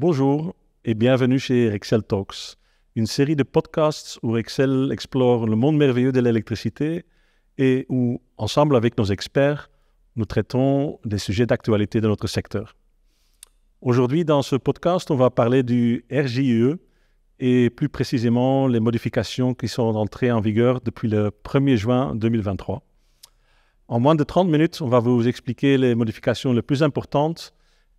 Bonjour et bienvenue chez Excel Talks, une série de podcasts où Excel explore le monde merveilleux de l'électricité et où, ensemble avec nos experts, nous traitons des sujets d'actualité de notre secteur. Aujourd'hui, dans ce podcast, on va parler du RJE et plus précisément les modifications qui sont entrées en vigueur depuis le 1er juin 2023. En moins de 30 minutes, on va vous expliquer les modifications les plus importantes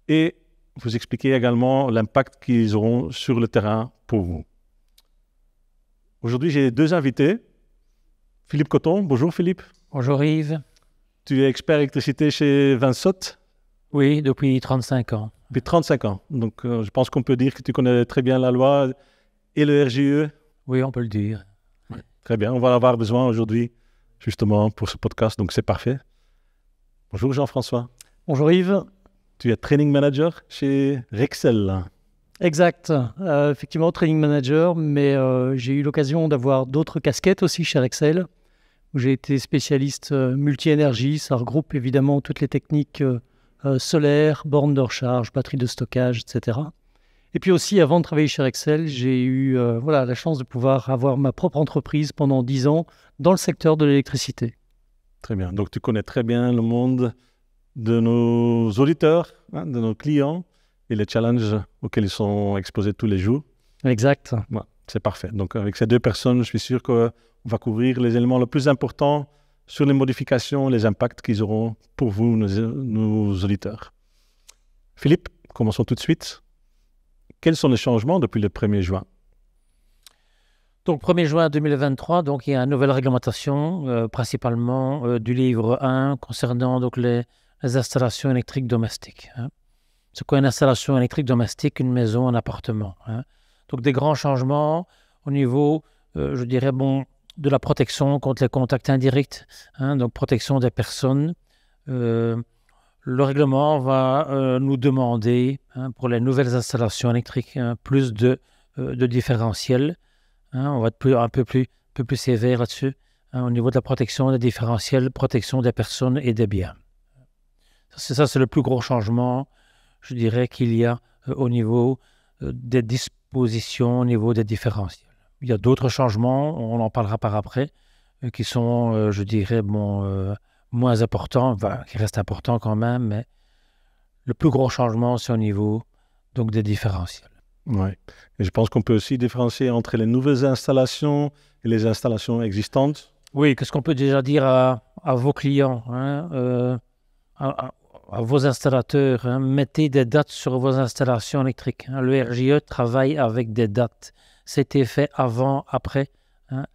et vous expliquer également l'impact qu'ils auront sur le terrain pour vous. Aujourd'hui, j'ai deux invités. Philippe Coton, bonjour Philippe. Bonjour Yves. Tu es expert électricité chez Vinsot Oui, depuis 35 ans. Depuis 35 ans. Donc euh, je pense qu'on peut dire que tu connais très bien la loi et le RGE. Oui, on peut le dire. Très bien, on va en avoir besoin aujourd'hui justement pour ce podcast, donc c'est parfait. Bonjour Jean-François. Bonjour Yves. Tu es training manager chez Rexel. Exact. Euh, effectivement, training manager, mais euh, j'ai eu l'occasion d'avoir d'autres casquettes aussi chez Rexel, où j'ai été spécialiste euh, multi-énergie. Ça regroupe évidemment toutes les techniques solaires, bornes de recharge, batteries de stockage, etc. Et puis aussi, avant de travailler chez Rexel, j'ai eu voilà, la chance de pouvoir avoir ma propre entreprise pendant 10 ans dans le secteur de l'électricité. Très bien. Donc, tu connais très bien le monde de nos auditeurs, hein, de nos clients et les challenges auxquels ils sont exposés tous les jours. Exact. c'est parfait. Donc, avec ces deux personnes, je suis sûr qu'on va couvrir les éléments les plus importants sur les modifications, les impacts qu'ils auront pour vous, nos, auditeurs. Philippe, commençons tout de suite. Quels sont les changements depuis le 1er juin donc 1er juin 2023, donc il y a une nouvelle réglementation, euh, principalement euh, du livre 1 concernant donc les, les installations électriques domestiques. Hein. C'est quoi une installation électrique domestique Une maison, un appartement. Hein. Donc des grands changements au niveau, euh, je dirais, bon, de la protection contre les contacts indirects, hein. donc protection des personnes. Euh, le règlement va euh, nous demander, hein, pour les nouvelles installations électriques, plus de, de différentiels. on va être un, peu plus, un peu plus sévère là-dessus, au niveau de la protection des différentiels, protection des personnes et des biens. C'est ça, c'est le plus gros changement, je dirais, qu'il y a euh, au niveau euh, des dispositions, au niveau des différentiels. Il y a d'autres changements, on en parlera par après, euh, qui sont, je dirais, bon, moins importants, qui restent importants quand même, mais le plus gros changement, c'est au niveau donc, des différentiels. Oui. Et je pense qu'on peut aussi différencier entre les nouvelles installations et les installations existantes. Oui, qu'est-ce qu'on peut déjà dire à, vos clients hein, vos installateurs, hein, mettez des dates sur vos installations électriques. Hein. Le RGE travaille avec des dates. C'était fait avant, après. Hein.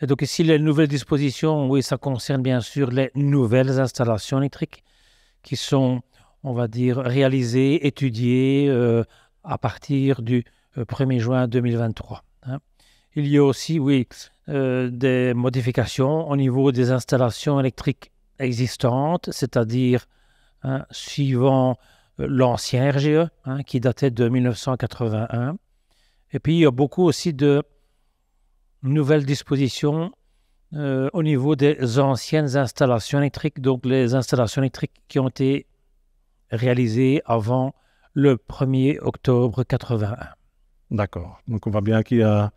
Et donc ici, les nouvelles dispositions, oui, ça concerne bien sûr les nouvelles installations électriques qui sont, on va dire, réalisées, étudiées euh, à partir du 1er euh, juin 2023. Il y a aussi, oui, euh, des modifications au niveau des installations électriques existantes, c'est-à-dire Hein, suivant euh, l'ancien RGE, hein, qui datait de 1981. Et puis, il y a beaucoup aussi de nouvelles dispositions euh, au niveau des anciennes installations électriques, donc les installations électriques qui ont été réalisées avant le 1er octobre 81. D'accord. Donc, on voit bien qu'il y a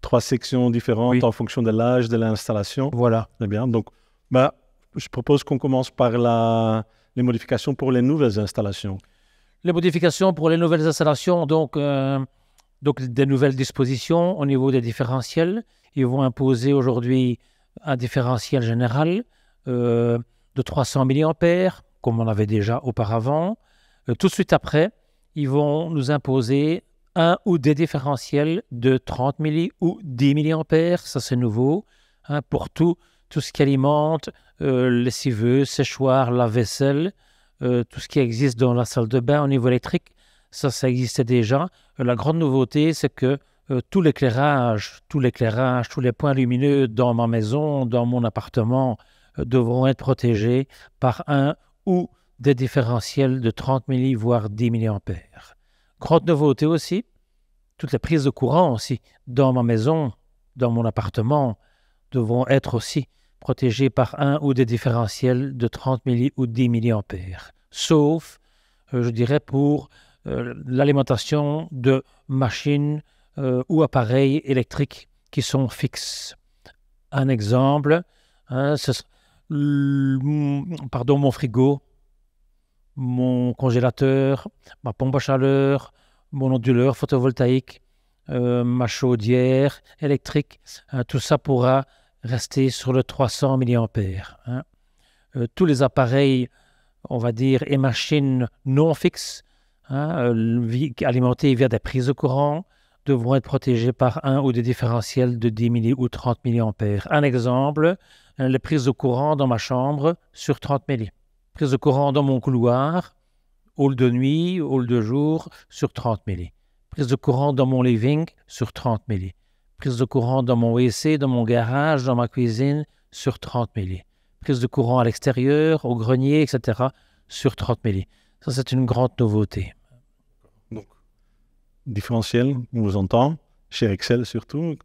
trois sections différentes en fonction de l'âge de l'installation. Voilà. Très bien. Donc, bah, je propose qu'on commence par la, les modifications pour les nouvelles installations Les modifications pour les nouvelles installations, donc, euh, donc des nouvelles dispositions au niveau des différentiels. Ils vont imposer aujourd'hui un différentiel général euh, de 300 mA, comme on avait déjà auparavant. Euh, tout de suite après, ils vont nous imposer un ou des différentiels de 30 mA ou 10 mA, ça c'est nouveau, hein, pour tout tout ce qui alimente euh, les lessiveux, séchoir, la vaisselle, euh, tout ce qui existe dans la salle de bain au niveau électrique, ça, ça existait déjà. Euh, la grande nouveauté, c'est que tout l'éclairage, tout l'éclairage, tous les points lumineux dans ma maison, dans mon appartement, devront être protégés par un ou des différentiels de 30 milli voire 10 milliampères. Grande nouveauté aussi, toutes les prises de courant aussi dans ma maison, dans mon appartement, devront être aussi protégé par un ou des différentiels de 30 milli ou 10 milliampères, sauf, euh, je dirais, pour euh, l'alimentation de machines euh, ou appareils électriques qui sont fixes. Un exemple, hein, pardon, mon frigo, mon congélateur, ma pompe à chaleur, mon onduleur photovoltaïque, ma chaudière électrique, hein, tout ça pourra rester sur le 300 mA. Hein. Euh, tous les appareils, on va dire, et machines non fixes, hein, euh, alimentés via des prises de courant, devront être protégés par un ou des différentiels de 10 mA ou 30 mA. Un exemple, hein, les prises de courant dans ma chambre sur 30 mA. Prise de courant dans mon couloir, hall de nuit, hall de jour, sur 30 mA. Prise de courant dans mon living sur 30 mA. Prise de courant dans mon WC, dans mon garage, dans ma cuisine, sur 30 milli. Prise de courant à l'extérieur, au grenier, etc., sur 30 milli. Ça, c'est une grande nouveauté. Donc, différentiel, on vous entend, chez Excel surtout.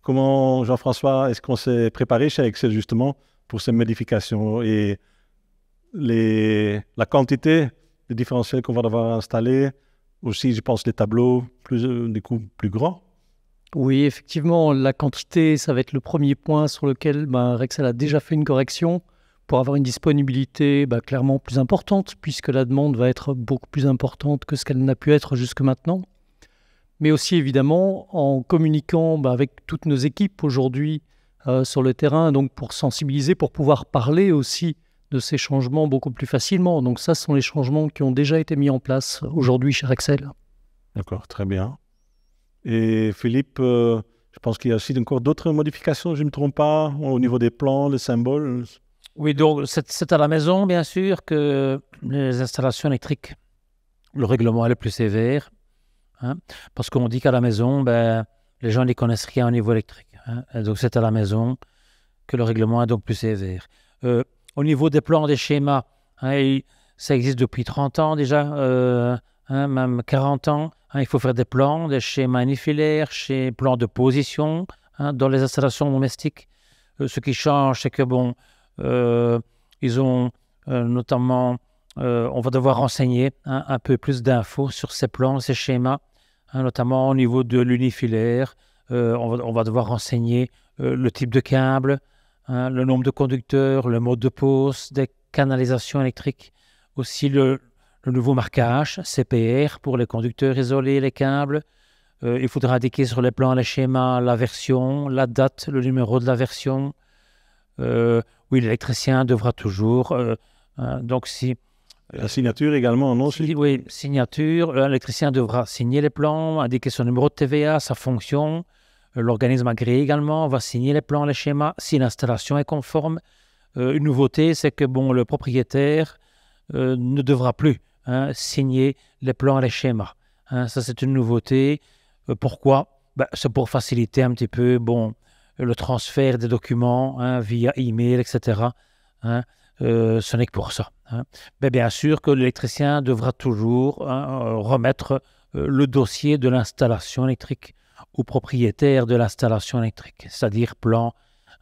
Comment, Jean-François, est-ce qu'on s'est préparé chez Excel justement pour ces modifications et les, la quantité de différentiels qu'on va devoir installer, aussi, je pense, des tableaux, plus, euh, des plus grands oui, effectivement, la quantité, ça va être le premier point sur lequel ben, Rexel a déjà fait une correction pour avoir une disponibilité ben, clairement plus importante, puisque la demande va être beaucoup plus importante que ce qu'elle n'a pu être jusque maintenant. Mais aussi, évidemment, en communiquant ben, avec toutes nos équipes aujourd'hui euh, sur le terrain, donc pour sensibiliser, pour pouvoir parler aussi de ces changements beaucoup plus facilement. Donc ça, ce sont les changements qui ont déjà été mis en place aujourd'hui chez Rexel. D'accord, très bien. Et Philippe, euh, je pense qu'il y a aussi encore d'autres modifications, je ne me trompe pas, au niveau des plans, les symboles. Oui, donc c'est à la maison, bien sûr, que les installations électriques, le règlement est le plus sévère. Hein, parce qu'on dit qu'à la maison, ben, les gens n'y connaissent rien au niveau électrique. Hein, donc c'est à la maison que le règlement est donc plus sévère. Euh, au niveau des plans, des schémas, hein, ça existe depuis 30 ans déjà. Euh, Hein, même 40 ans, hein, il faut faire des plans, des schémas unifilaires, des plans de position hein, dans les installations domestiques. Euh, ce qui change, c'est que, bon, euh, ils ont euh, notamment, on va devoir renseigner un peu plus d'infos sur ces plans, ces schémas, notamment au niveau de l'unifilaire. On va, on, va, devoir renseigner le type de câble, le nombre de conducteurs, le mode de pose, des canalisations électriques, aussi le, le nouveau marquage CPR pour les conducteurs isolés, les câbles. Euh, il faudra indiquer sur les plans, les schémas, la version, la date, le numéro de la version. Euh, oui, l'électricien devra toujours. Euh, hein, donc, si. La signature également, non Oui, signature. L'électricien devra signer les plans, indiquer son numéro de TVA, sa fonction. L'organisme agréé également va signer les plans, les schémas, si l'installation est conforme. une nouveauté, c'est que bon, le propriétaire ne devra plus Hein, signer les plans et les schémas. Hein, ça, c'est une nouveauté. Euh, pourquoi ben, C'est pour faciliter un petit peu bon, le transfert des documents via hein, via email, etc. Euh, ce n'est que pour ça. Mais bien sûr que l'électricien devra toujours remettre euh, le dossier de l'installation électrique au propriétaire de l'installation électrique, c'est-à-dire plan,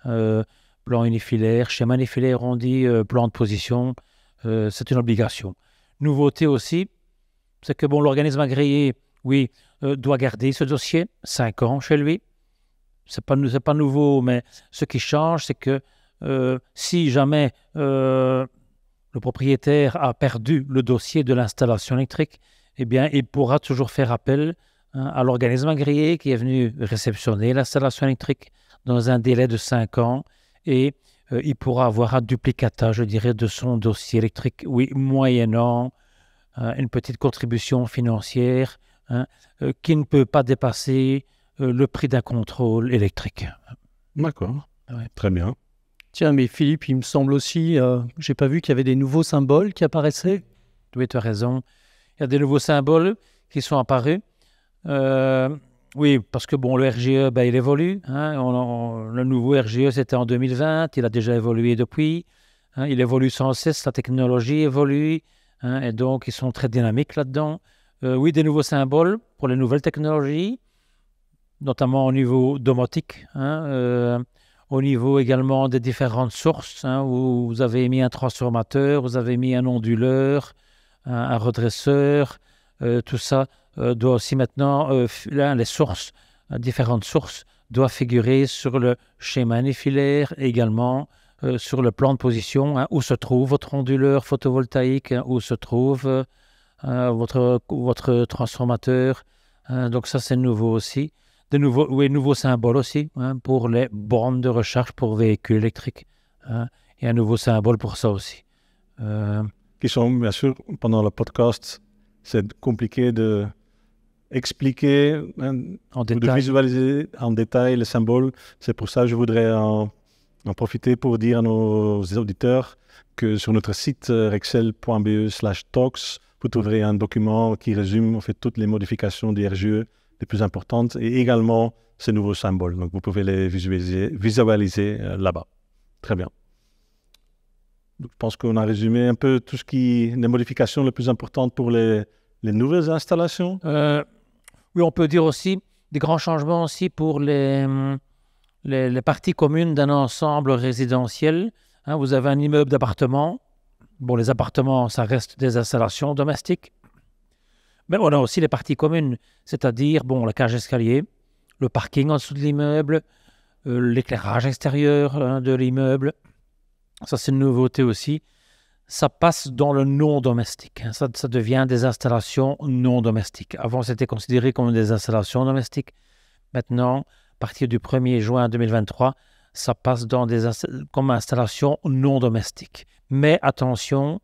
plan unifilaire, schéma unifilaire, on dit plan de position, c'est une obligation nouveauté aussi, c'est que bon, l'organisme agréé, oui, euh, doit garder ce dossier, 5 ans chez lui. Ce n'est pas, pas nouveau, mais ce qui change, c'est que euh, si jamais euh, le propriétaire a perdu le dossier de l'installation électrique, eh bien, il pourra toujours faire appel hein, à l'organisme agréé qui est venu réceptionner l'installation électrique dans un délai de 5 ans et euh, il pourra avoir un duplicata, je dirais, de son dossier électrique, oui, moyennant euh, une petite contribution financière hein, euh, qui ne peut pas dépasser le prix d'un contrôle électrique. D'accord. Très bien. Tiens, mais Philippe, il me semble aussi, j'ai pas vu qu'il y avait des nouveaux symboles qui apparaissaient. Oui, tu as raison. Il y a des nouveaux symboles qui sont apparus. Oui, parce que bon, le RGE, ben, il évolue. Hein. le nouveau RGE, c'était en 2020. Il a déjà évolué depuis. Hein. Il évolue sans cesse. La technologie évolue. Hein, et donc, ils sont très dynamiques là-dedans. Euh, oui, des nouveaux symboles pour les nouvelles technologies, notamment au niveau domotique. Euh, au niveau également des différentes sources. où vous avez mis un transformateur, vous avez mis un onduleur, un, redresseur, euh, tout ça. Euh, doit aussi maintenant, euh, les sources, euh, différentes sources, doivent figurer sur le schéma nifilaire également. sur le plan de position, hein, où se trouve votre onduleur photovoltaïque, hein, où se trouve votre, votre transformateur. Hein. donc ça, c'est nouveau aussi. De nouveaux, oui, nouveaux symboles aussi pour les bornes de recharge pour véhicules électriques. et un nouveau symbole pour ça aussi. Qui sont, bien sûr, pendant le podcast, c'est compliqué de, expliquer hein, en de visualiser en détail les symboles. C'est pour ça que je voudrais en, profiter pour dire à nos auditeurs que sur notre site euh, rexel.be slash talks, vous trouverez un document qui résume en fait toutes les modifications des RGE les plus importantes et également ces nouveaux symboles. Donc vous pouvez les visualiser, euh, là-bas. Très bien. je pense qu'on a résumé un peu tout ce qui les modifications les plus importantes pour les, nouvelles installations. Euh, oui, on peut dire aussi des grands changements aussi pour les, hum, parties communes d'un ensemble résidentiel. Hein. vous avez un immeuble d'appartement, Bon, les appartements, ça reste des installations domestiques. Mais on a aussi les parties communes, c'est-à-dire bon, la cage escalier, le parking en dessous de l'immeuble, euh, l'éclairage extérieur hein, de l'immeuble. Ça, c'est une nouveauté aussi ça passe dans le non domestique. Hein. Ça, devient des installations non domestiques. Avant, c'était considéré comme des installations domestiques. Maintenant, à partir du 1er juin 2023, ça passe dans des comme installations non domestiques. Mais attention,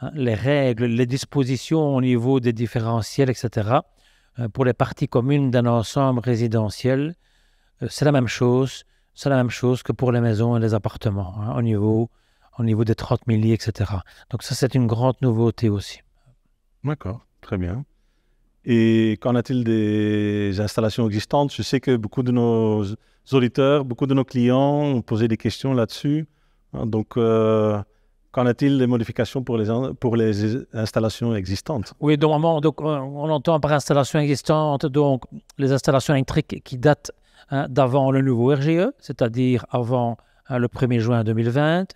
hein, les règles, les dispositions au niveau des différentiels, etc., euh, pour les parties communes d'un ensemble résidentiel, euh, c'est la même chose. C'est la même chose que pour les maisons et les appartements hein, au niveau au niveau des 30 milliers, etc. Donc ça, c'est une grande nouveauté aussi. D'accord, très bien. Et qu'en a-t-il des installations existantes Je sais que beaucoup de nos auditeurs, beaucoup de nos clients ont posé des questions là-dessus. Hein, donc, euh, qu'en a-t-il des modifications pour les, pour les installations existantes Oui, normalement, donc, euh, on entend par installation existante donc, les installations électriques qui datent hein, d'avant le nouveau RGE, c'est-à-dire avant hein, le 1er juin 2020,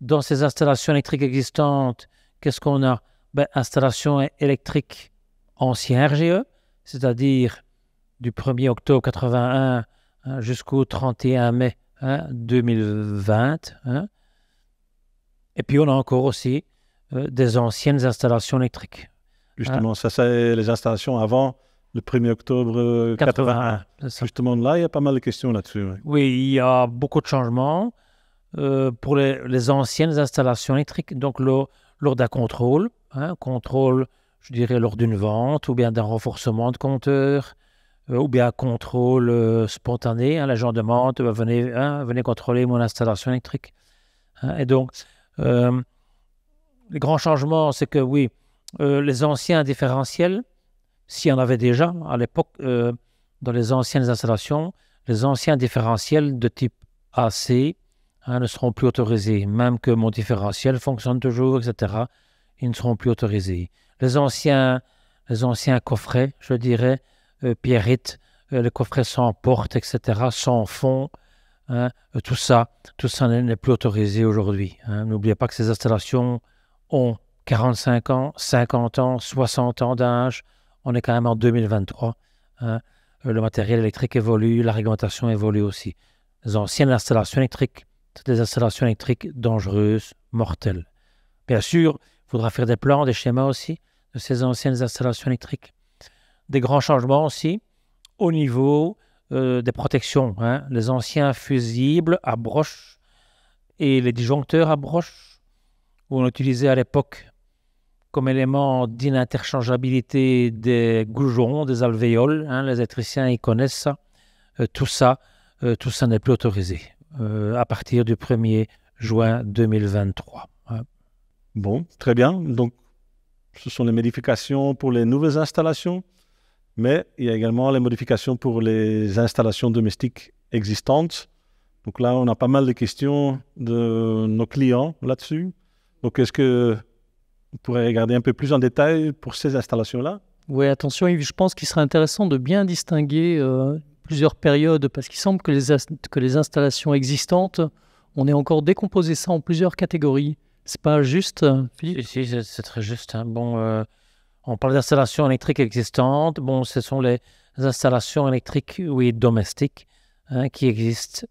dans ces installations électriques existantes, qu'est-ce qu'on a ben, Installation électriques RGE, c'est-à-dire du 1er octobre 81 hein, jusqu'au 31 mai 2020. Hein, hein. Et puis on a encore aussi euh, des anciennes installations électriques. Justement, ça c'est les installations avant le 1er octobre 81. Euh, Justement, là, il y a pas mal de questions là-dessus. oui, il y a beaucoup de changements. Euh, pour les, anciennes installations électriques, donc lors, d'un contrôle, hein, contrôle, je dirais, lors d'une vente ou bien d'un renforcement de compteur, euh, ou bien contrôle euh, spontané. Hein, L'agent demande bah, venez, hein, venez contrôler mon installation électrique. Hein. et donc, les grands changements, c'est que oui, les anciens différentiels, s'il y en avait déjà à l'époque, dans les anciennes installations, les anciens différentiels de type AC, Hein, ne seront plus autorisés. Même que mon différentiel fonctionne toujours, etc., ils ne seront plus autorisés. Les anciens, les anciens coffrets, je dirais, euh, euh les coffrets sans porte, etc., sans fond, hein, euh, tout ça, tout ça n'est plus autorisé aujourd'hui. Hein. N'oubliez pas que ces installations ont 45 ans, 50 ans, 60 ans d'âge. On est quand même en 2023. Euh, le matériel électrique évolue, la réglementation évolue aussi. Les anciennes installations électriques des installations électriques dangereuses, mortelles. Bien sûr, il faudra faire des plans, des schémas aussi de ces anciennes installations électriques. Des grands changements aussi au niveau euh, des protections. Hein. Les anciens fusibles à broche et les disjoncteurs à broche, où on utilisait à l'époque comme élément d'ininterchangeabilité des goujons, des alvéoles. Hein. les électriciens, y connaissent ça. Euh, tout ça, euh, tout ça n'est plus autorisé. Euh, à partir du 1er juin 2023. Bon, très bien. Donc, ce sont les modifications pour les nouvelles installations, mais il y a également les modifications pour les installations domestiques existantes. Donc là, on a pas mal de questions de nos clients là-dessus. Donc, est-ce que vous pourrez regarder un peu plus en détail pour ces installations-là oui, attention je pense qu'il serait intéressant de bien distinguer euh, plusieurs périodes parce qu'il semble que les, que les installations existantes, on ait encore décomposé ça en plusieurs catégories. C'est pas juste, euh, Si, c'est très juste. Hein. Bon, euh, on parle d'installations électriques existantes. Bon, ce sont les installations électriques, oui, domestiques hein, qui existent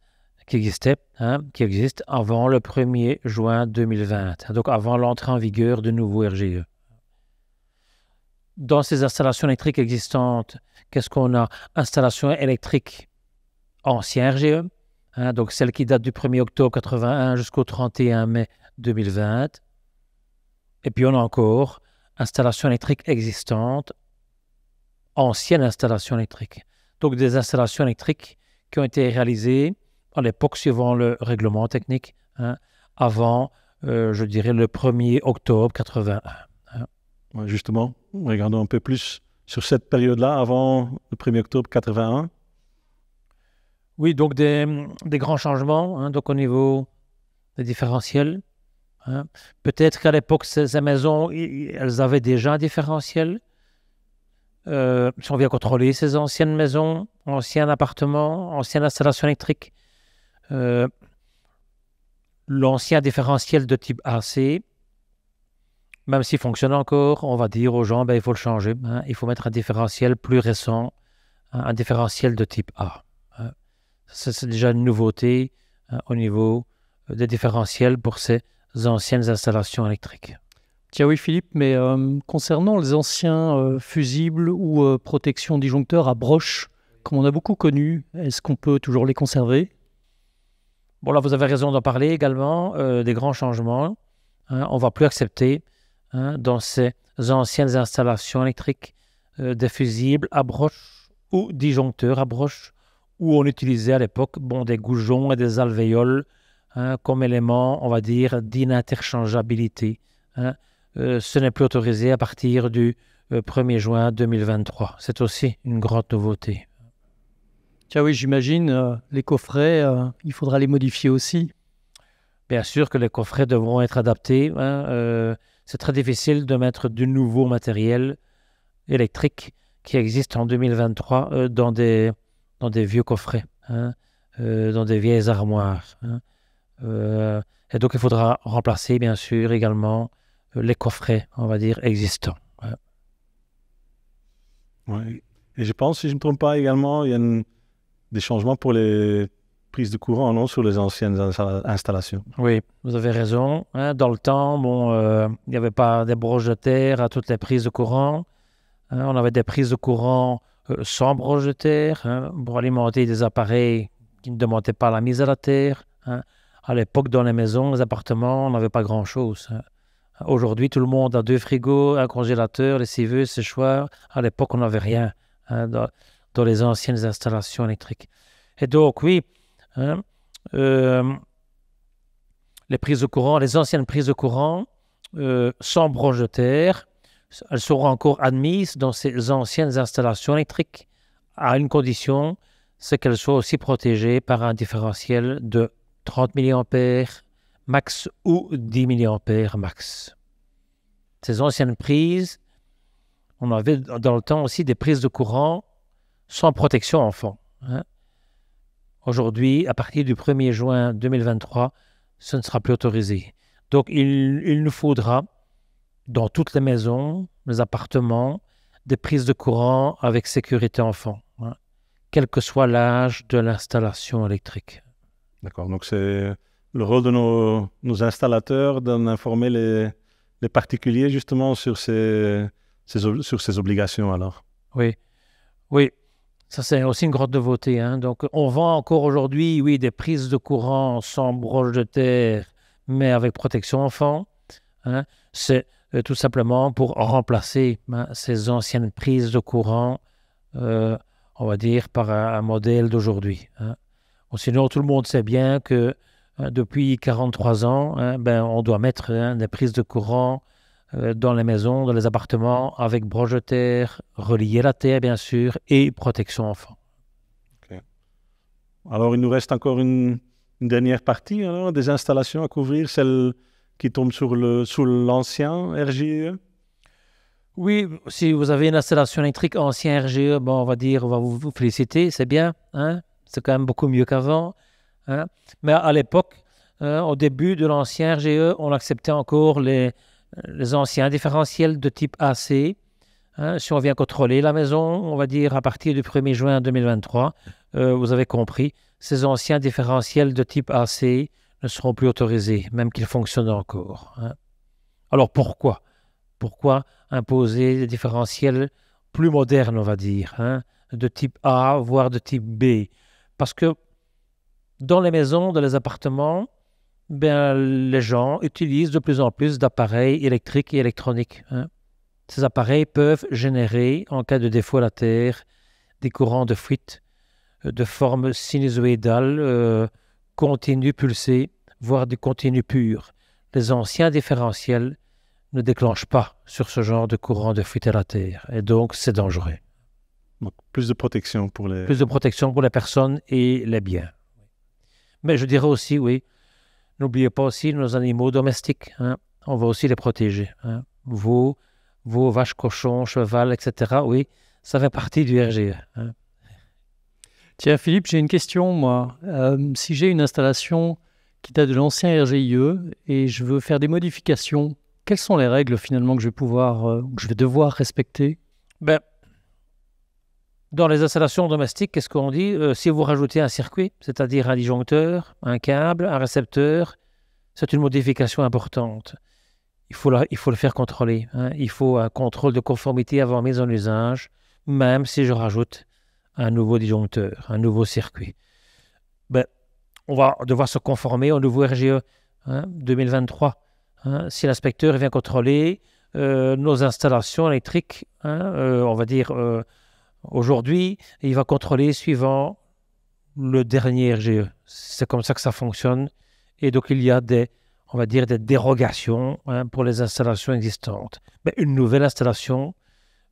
qui existaient, hein, qui existent avant le 1er juin 2020, donc avant l'entrée en vigueur du nouveau RGE dans ces installations électriques existantes, qu'est-ce qu'on a Installations électriques anciennes RGE, hein, donc celles qui datent du 1er octobre 81 jusqu'au 31 mai 2020. Et puis on a encore installations électriques existantes, anciennes installations électriques. Donc des installations électriques qui ont été réalisées à l'époque suivant le règlement technique, hein, avant, euh, je dirais, le 1er octobre 81. Hein. justement, regardons un peu plus sur cette période-là, avant le 1er octobre 81. Oui, donc des, grands changements, hein, donc au niveau des différentiels. Hein. Peut-être qu'à l'époque, ces, maisons, elles avaient déjà un différentiel. Euh, si on vient contrôler ces anciennes maisons, anciens appartements, anciennes installations électriques, euh, l'ancien différentiel de type AC, même s'il fonctionne encore, on va dire aux gens, ben, il faut le changer, hein. il faut mettre un différentiel plus récent, hein, un différentiel de type A. Hein. c'est déjà une nouveauté au niveau euh, des différentiels pour ces anciennes installations électriques. Tiens oui Philippe, mais euh, concernant les anciens euh, fusibles ou protections disjoncteurs à broche, comme on a beaucoup connu, est-ce qu'on peut toujours les conserver Bon là vous avez raison d'en parler également, des grands changements. on ne va plus accepter Hein, dans ces anciennes installations électriques euh, des fusibles à broche ou disjoncteurs à broche, où on utilisait à l'époque bon, des goujons et des alvéoles hein, comme éléments, on va dire, d'ininterchangeabilité. Hein. Euh, ce n'est plus autorisé à partir du 1er euh, juin 2023. C'est aussi une grande nouveauté. Tiens, oui, j'imagine, les coffrets, il faudra les modifier aussi. Bien sûr que les coffrets devront être adaptés. Hein, c'est très difficile de mettre du nouveau matériel électrique qui existe en 2023 euh, dans, des, dans des vieux coffrets, hein, euh, dans des vieilles armoires. Hein. Euh, et donc, il faudra remplacer, bien sûr, également les coffrets, on va dire, existants. Hein. Ouais. Et je pense, si je ne me trompe pas également, il y a des changements pour les prise de courant, non, sur les anciennes installations. Oui, vous avez raison. Hein. dans le temps, bon, euh, il n'y avait pas des broches de terre à toutes les prises de courant. Hein. on avait des prises de courant euh, sans broche de terre hein, pour alimenter des appareils qui ne demandaient pas la mise à la terre. À l'époque, dans les maisons, les appartements, on n'avait pas grand-chose. Aujourd'hui, tout le monde a deux frigos, un congélateur, les séchoir. séchoirs. À l'époque, on n'avait rien dans, dans les anciennes installations électriques. Et donc, oui, Hein. Euh, les prises de courant, les anciennes prises de courant euh, sans branche de terre, elles seront encore admises dans ces anciennes installations électriques à une condition, c'est qu'elles soient aussi protégées par un différentiel de 30 mA max ou 10 mA max. Ces anciennes prises, on avait dans le temps aussi des prises de courant sans protection enfant. Hein? Aujourd'hui, à partir du 1er juin 2023, ce ne sera plus autorisé. Donc, il, nous faudra, dans toutes les maisons, les appartements, des prises de courant avec sécurité enfant, hein, quel que soit l'âge de l'installation électrique. D'accord, donc c'est le rôle de nos, installateurs d'informer les, les, particuliers justement sur ces, sur ces obligations alors. Oui, oui, ça, c'est aussi une grotte de Hein. Donc, on vend encore aujourd'hui, oui, des prises de courant sans broche de terre, mais avec protection enfant. Hein. C'est euh, tout simplement pour remplacer ben, ces anciennes prises de courant, euh, on va dire, par un, modèle d'aujourd'hui. Hein. Sinon, tout le monde sait bien que hein, depuis 43 ans, ben, on doit mettre des prises de courant euh, dans les maisons, dans les appartements, avec terre relié à la terre, bien sûr, et protection enfant. Alors, il nous reste encore une, dernière partie, des installations à couvrir, celles qui tombent sur l'ancien RGE Oui, si vous avez une installation électrique ancien RGE, bon, on va dire, on va vous, féliciter, c'est bien, hein, c'est quand même beaucoup mieux qu'avant. Hein. Mais à l'époque, euh, au début de l'ancien RGE, on acceptait encore les, les anciens différentiels de type AC. Hein, si on vient contrôler la maison, on va dire à partir du 1er juin 2023, euh, vous avez compris, ces anciens différentiels de type AC ne seront plus autorisés, même qu'ils fonctionnent encore. Hein. Alors pourquoi Pourquoi imposer des différentiels plus modernes, on va dire, hein, de type A, voire de type B Parce que dans les maisons, dans les appartements, ben, les gens utilisent de plus en plus d'appareils électriques et électroniques. Hein. Ces appareils peuvent générer, en cas de défaut à la Terre, des courants de fuite euh, de forme sinusoïdale, continu euh, continue pulsée, voire du continu pur. Les anciens différentiels ne déclenchent pas sur ce genre de courant de fuite à la Terre, et donc c'est dangereux. Donc plus de protection pour les... Plus de protection pour les personnes et les biens. Mais je dirais aussi, oui, N'oubliez pas aussi nos animaux domestiques. Hein. On va aussi les protéger. Hein. Vos, vaches, cochons, cheval, etc. Oui, ça fait partie du RGE. Hein. Tiens, Philippe, j'ai une question, moi. Euh, si j'ai une installation qui date de l'ancien RGIE et je veux faire des modifications, quelles sont les règles finalement que je vais pouvoir, euh, que je vais devoir respecter ben, dans les installations domestiques, qu'est-ce qu'on dit euh, Si vous rajoutez un circuit, c'est-à-dire un disjoncteur, un câble, un récepteur, c'est une modification importante. Il faut, il faut le faire contrôler. Hein. Il faut un contrôle de conformité avant mise en usage, même si je rajoute un nouveau disjoncteur, un nouveau circuit. Ben, on va devoir se conformer au nouveau RGE 2023. Hein, hein. Si l'inspecteur vient contrôler euh, nos installations électriques, euh, on va dire Aujourd'hui, il va contrôler suivant le dernier RGE. C'est comme ça que ça fonctionne. Et donc, il y a des, on va dire, des dérogations hein, pour les installations existantes. Mais une nouvelle installation,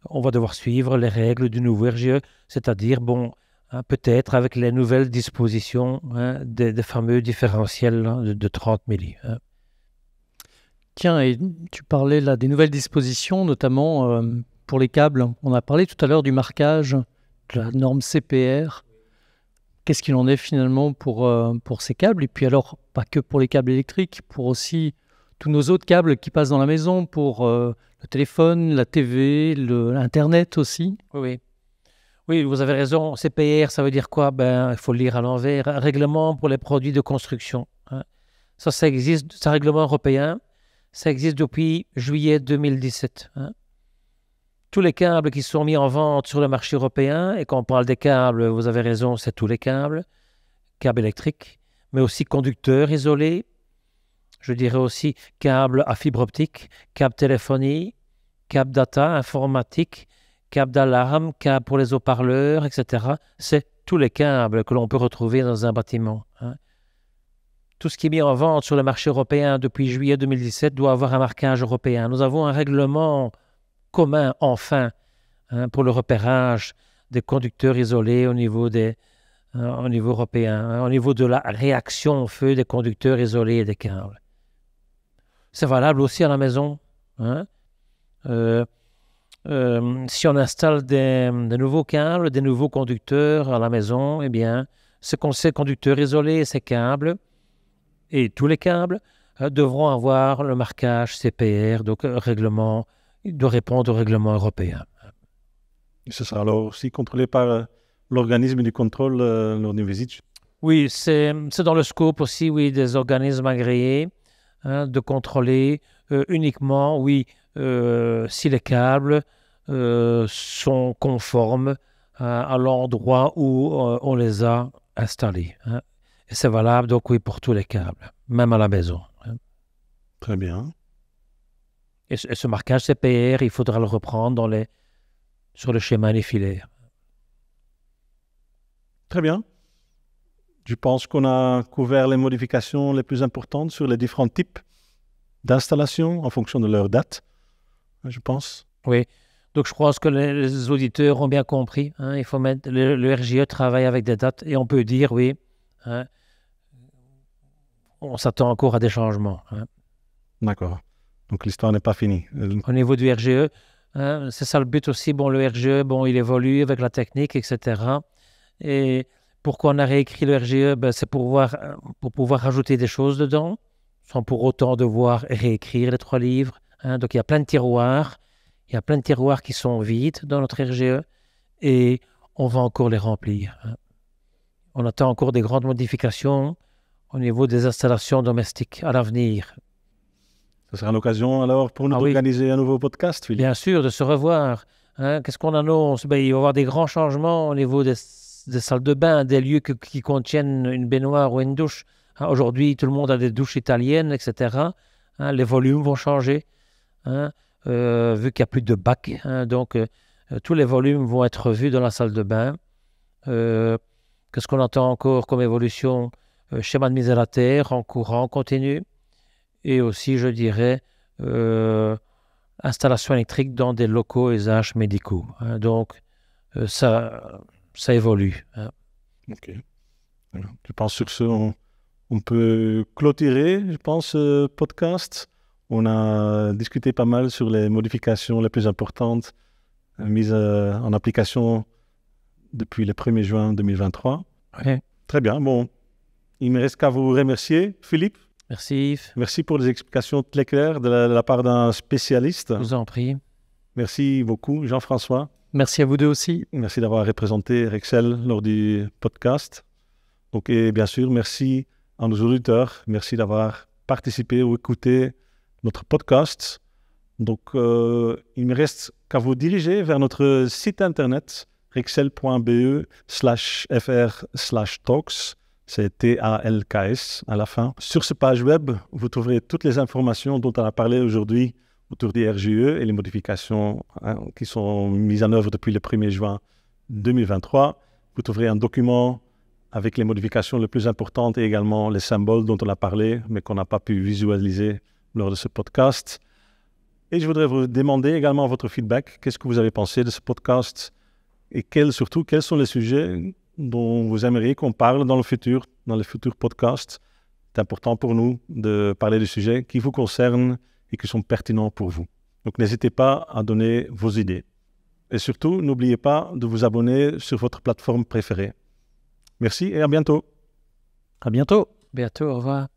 on va devoir suivre les règles du nouveau RGE, c'est-à-dire, bon, hein, peut-être avec les nouvelles dispositions hein, des, fameux différentiels de, 30 milli. Tiens, et tu parlais là des nouvelles dispositions, notamment euh, pour les câbles. On a parlé tout à l'heure du marquage, de la norme CPR. Qu'est-ce qu'il en est finalement pour, euh, pour ces câbles Et puis alors, pas que pour les câbles électriques, pour aussi tous nos autres câbles qui passent dans la maison, pour euh, le téléphone, la TV, l'Internet aussi. Oui, oui. vous avez raison. CPR, ça veut dire quoi Ben, il faut le lire à l'envers. Règlement pour les produits de construction. Hein. Ça, ça existe. C'est un règlement européen. Ça existe depuis juillet 2017 tous les câbles qui sont mis en vente sur le marché européen, et quand on parle des câbles, vous avez raison, c'est tous les câbles, câbles électriques, mais aussi conducteurs isolés, je dirais aussi câbles à fibre optique, câbles téléphonie, câbles data, informatique, câbles d'alarme, câbles pour les haut-parleurs, etc. C'est tous les câbles que l'on peut retrouver dans un bâtiment. Hein. Tout ce qui est mis en vente sur le marché européen depuis juillet 2017 doit avoir un marquage européen. Nous avons un règlement commun enfin hein, pour le repérage des conducteurs isolés au niveau, des, euh, niveau européen, hein, au niveau de la réaction au feu des conducteurs isolés et des câbles. C'est valable aussi à la maison. Hein. Euh, euh, si on installe des, nouveaux câbles, des nouveaux conducteurs à la maison, eh bien, ce ces conducteurs isolés, ces câbles, et tous les câbles, devront avoir le marquage CPR, donc règlement de répondre au règlement européen. ce sera alors aussi contrôlé par euh, l'organisme du contrôle, euh, l'université Oui, c'est dans le scope aussi, oui, des organismes agréés hein, de contrôler euh, uniquement, oui, si les câbles sont conformes hein, à l'endroit où on les a installés. Hein. Et c'est valable, donc, oui, pour tous les câbles, même à la maison. Très bien. Et ce marquage CPR, il faudra le reprendre dans les, sur le schéma des filaires Très bien. Je pense qu'on a couvert les modifications les plus importantes sur les différents types d'installations en fonction de leur date, hein, je pense. Oui. Donc je crois que les auditeurs ont bien compris. Hein. il faut mettre le, le, RGE travaille avec des dates et on peut dire oui. Hein, on s'attend encore à des changements. D'accord. Donc l'histoire n'est pas finie. Au niveau du RGE, hein, c'est ça le but aussi. Bon, le RGE, bon, il évolue avec la technique, etc. Et pourquoi on a réécrit le RGE ben, C'est pour, voir, pour pouvoir rajouter des choses dedans, sans pour autant devoir réécrire les trois livres. Hein. Donc il y a plein de tiroirs. Il y a plein de tiroirs qui sont vides dans notre RGE et on va encore les remplir. Hein. On attend encore des grandes modifications au niveau des installations domestiques à l'avenir. Ce sera l'occasion alors pour nous ah organiser un nouveau podcast, Philippe. Bien sûr, de se revoir. Hein. Qu'est-ce qu'on annonce ben, Il va y avoir des grands changements au niveau des, salles de bain, des lieux qui contiennent une baignoire ou une douche. Hein. Aujourd'hui, tout le monde a des douches italiennes, etc. Hein. les volumes vont changer, euh, vu qu'il n'y a plus de bac. donc, euh, euh, tous les volumes vont être vus dans la salle de bain. Qu'est-ce qu'on entend encore comme évolution Schéma de mise à la terre en courant continu et aussi, je dirais, euh, installation électrique dans des locaux H médicaux. Hein. donc, euh, ça, ça évolue. Hein. Ok. je pense que ce, on, peut clôturer, je pense, ce euh, podcast. On a discuté pas mal sur les modifications les plus importantes mises en application depuis le 1er juin 2023. Très bien. Bon, il me reste qu'à vous remercier, Philippe. Merci Yves. Merci pour les explications très claires de la, part d'un spécialiste. Je vous en prie. Merci beaucoup Jean-François. Merci à vous deux aussi. Merci d'avoir représenté Rexel lors du podcast. Donc, et bien sûr, merci à nos auditeurs. Merci d'avoir participé ou écouté notre podcast. Donc, euh, il me reste qu'à vous diriger vers notre site internet rexel.be slash fr slash talks c'est T-A-L-K-S à la fin. Sur cette page web, vous trouverez toutes les informations dont on a parlé aujourd'hui autour des RGE et les modifications hein, qui sont mises en œuvre depuis le 1er juin 2023. Vous trouverez un document avec les modifications les plus importantes et également les symboles dont on a parlé, mais qu'on n'a pas pu visualiser lors de ce podcast. Et je voudrais vous demander également votre feedback. Qu'est-ce que vous avez pensé de ce podcast et surtout, quels sont les sujets dont vous aimeriez qu'on parle dans le futur, dans les futurs podcasts. C'est important pour nous de parler de sujets qui vous concernent et qui sont pertinents pour vous. Donc n'hésitez pas à donner vos idées. Et surtout, n'oubliez pas de vous abonner sur votre plateforme préférée. Merci et à bientôt. À bientôt. Bientôt, au revoir.